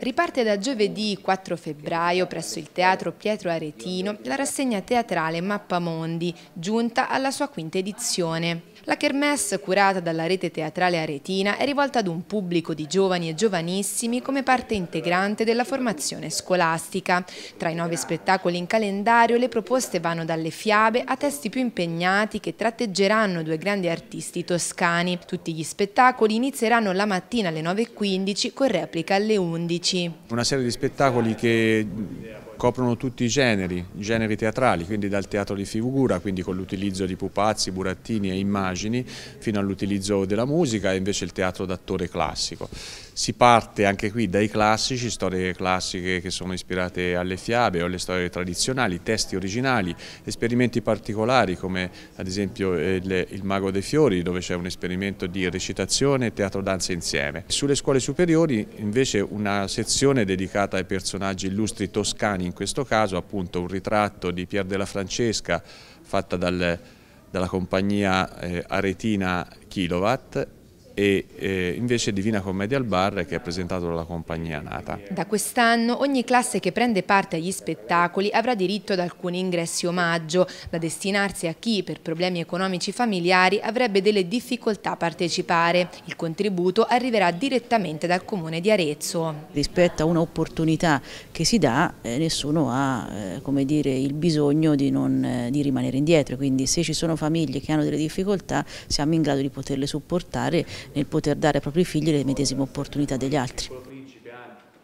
Riparte da giovedì 4 febbraio presso il Teatro Pietro Aretino la rassegna teatrale Mappamondi, giunta alla sua quinta edizione. La kermesse, curata dalla rete teatrale aretina, è rivolta ad un pubblico di giovani e giovanissimi come parte integrante della formazione scolastica. Tra i nove spettacoli in calendario le proposte vanno dalle fiabe a testi più impegnati che tratteggeranno due grandi artisti toscani. Tutti gli spettacoli inizieranno la mattina alle 9.15 con replica alle 11. Una serie di spettacoli che coprono tutti i generi, i generi teatrali, quindi dal teatro di figura, quindi con l'utilizzo di pupazzi, burattini e immagini, fino all'utilizzo della musica e invece il teatro d'attore classico. Si parte anche qui dai classici, storie classiche che sono ispirate alle fiabe o alle storie tradizionali, testi originali, esperimenti particolari come ad esempio il, il Mago dei Fiori dove c'è un esperimento di recitazione e teatro danza insieme. Sulle scuole superiori invece una sezione dedicata ai personaggi illustri toscani in questo caso appunto un ritratto di Pier della Francesca fatta dal, dalla compagnia eh, aretina Kilowatt e eh, invece Divina Commedia al Bar che è presentato dalla compagnia Nata. Da quest'anno ogni classe che prende parte agli spettacoli avrà diritto ad alcuni ingressi omaggio da destinarsi a chi per problemi economici familiari avrebbe delle difficoltà a partecipare. Il contributo arriverà direttamente dal comune di Arezzo. Rispetto a un'opportunità che si dà eh, nessuno ha eh, dire, il bisogno di, non, eh, di rimanere indietro, quindi se ci sono famiglie che hanno delle difficoltà siamo in grado di poterle supportare nel poter dare ai propri figli le medesime opportunità degli altri.